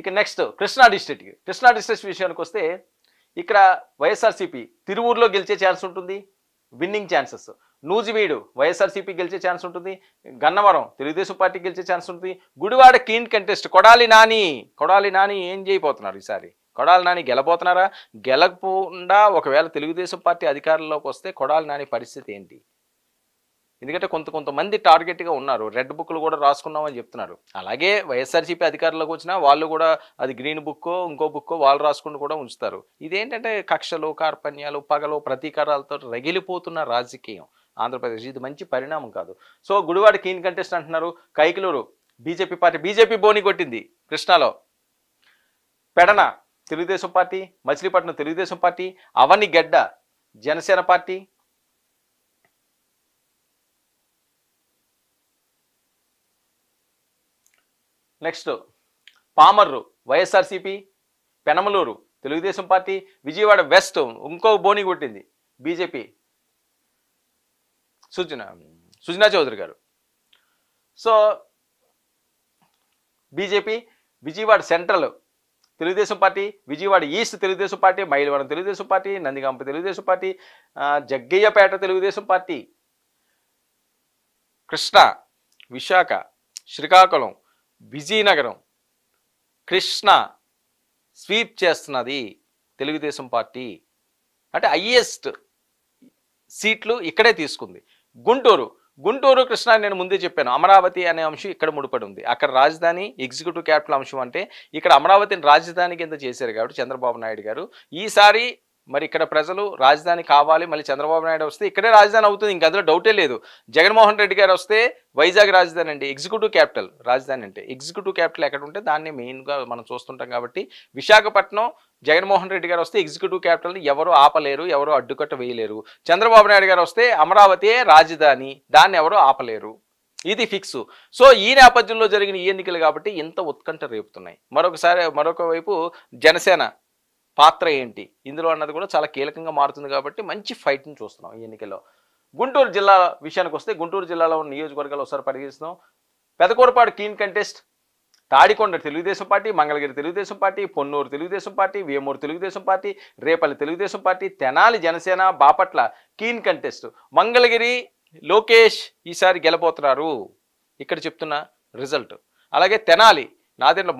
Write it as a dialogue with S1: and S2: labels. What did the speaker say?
S1: ఇక next Krishna district Krishna district విషయానికి వస్తే ఇక్కడ వైఎస్ఆర్సీపీ తిరువూరులో గెలిచే ఛాన్స్ ఉంటుంది విన్నింగ్ ఛాన్సెస్ నూజివీడు వైఎస్ఆర్సీపీ గెలిచే ఛాన్స్ ఉంటుంది గన్నవరం తెలుగుదేశం పార్టీ గెలిచే ఛాన్స్ ఉంటుంది గుడివాడ కీన్ కంటెస్ట్ కొడాలి నాని కొడాలి నాని ఏం చేయబోతున్నారు ఈసారి కొడాలి నాని గెలబోతున్నారా గెలకుండా ఒకవేళ తెలుగుదేశం పార్టీ అధికారంలోకి వస్తే కొడాలి నాని పరిస్థితి ఏంటి ఎందుకంటే కొంత కొంతమంది టార్గెట్గా ఉన్నారు రెడ్ బుక్లు కూడా రాసుకున్నామని చెప్తున్నారు అలాగే వైఎస్ఆర్సీపీ అధికారులకు వచ్చినా వాళ్ళు కూడా అది గ్రీన్ బుక్ ఇంకో బుక్ వాళ్ళు రాసుకుని కూడా ఉంచుతారు ఇదేంటంటే కక్షలు కార్పణ్యాలు పగలు ప్రతీకారాలతో రగిలిపోతున్న రాజకీయం ఆంధ్రప్రదేశ్ ఇది మంచి పరిణామం కాదు సో గుడివాడ కీన్ కంటెస్ట్ అంటున్నారు కైకిలూరు బీజేపీ పార్టీ బీజేపీ బోని కొట్టింది కృష్ణాలో Pedana Telugu Desam party Machilipatnam Telugu Desam party Avanigadda Janasena party next Pamarru YSRCP Penamaluru Telugu Desam party Vijayawada west ఇంకో బోని కొట్టింది BJP Sujana Sujana Chowdary garu so BJP Vijayawada central Telugu Desam party Vijayawada east Telugu Desam party Mylavaram Telugu Desam party Nandigama Telugu Desam party Jaggayyapeta Telugu Desam party Krishna Visakha Srikakulam Vizianagaram Krishna sweep చేస్తున్నది తెలుగుదేశం పార్టీ అంటే హయ్యెస్ట్ సీట్లు ఇక్కడే తీసుకుంది గుంటూరు గుంటూరు కృష్ణ నేను ముందే చెప్పాను అమరావతి అనే అంశం ఇక్కడ ముడిపడి ఉంది అక్కడ రాజధాని ఎగ్జిక్యూటివ్ క్యాపిటల్ అంశం అంటే ఇక్కడ అమరావతిని రాజధాని కింద చేశారు కాబట్టి చంద్రబాబు నాయుడు గారు ఈసారి మరి ఇక్కడ ప్రజలు రాజధాని కావాలి మళ్ళీ చంద్రబాబు నాయుడు వస్తే ఇక్కడే రాజధాని అవుతుంది ఇంక అందులో డౌటే లేదు జగన్మోహన్ రెడ్డి గారు వస్తే వైజాగ్ రాజధాని అండి ఎగ్జిక్యూటివ్ క్యాపిటల్ రాజధాని అంటే ఎగ్జిక్యూటివ్ క్యాపిటల్ ఎక్కడ ఉంటే దాన్ని మెయిన్గా మనం చూస్తుంటాం కాబట్టి విశాఖపట్నం జగన్మోహన్ రెడ్డి గారు వస్తే ఎగ్జిక్యూటివ్ క్యాపిటల్ని ఎవరు ఆపలేరు ఎవరు అడ్డుకట్ట వేయలేరు చంద్రబాబు నాయుడు గారు వస్తే అమరావతియే రాజధాని దాన్ని ఎవరు ఆపలేరు ఇది ఫిక్స్ సో ఈ నేపథ్యంలో జరిగిన ఈ ఎన్నికలు కాబట్టి ఇంత ఉత్కంఠ రేపుతున్నాయి మరొకసారి మరొక వైపు జనసేన పాత్ర ఏంటి ఇందులో అన్నది కూడా చాలా కీలకంగా మారుతుంది కాబట్టి మంచి ఫైట్ని చూస్తున్నాం ఈ ఎన్నికల్లో గుంటూరు జిల్లా విషయానికి వస్తే గుంటూరు జిల్లాలో ఉన్న నియోజకవర్గాలు ఒకసారి పరిగణిస్తున్నాం Pedakurapadu clean contest Tadikonda Telugu Desam party Mangalagiri Telugu Desam party Ponnur Telugu Desam party Vemuru Telugu Desam party Repalle Telugu Desam party Tenali Janasena Bapatla keen contest Mangalagiri Lokesh ఈసారి గెలబోతున్నారు ఇక్కడ చెప్తున్న రిజల్ట్ అలాగే తెనాలి నాదేండ్ల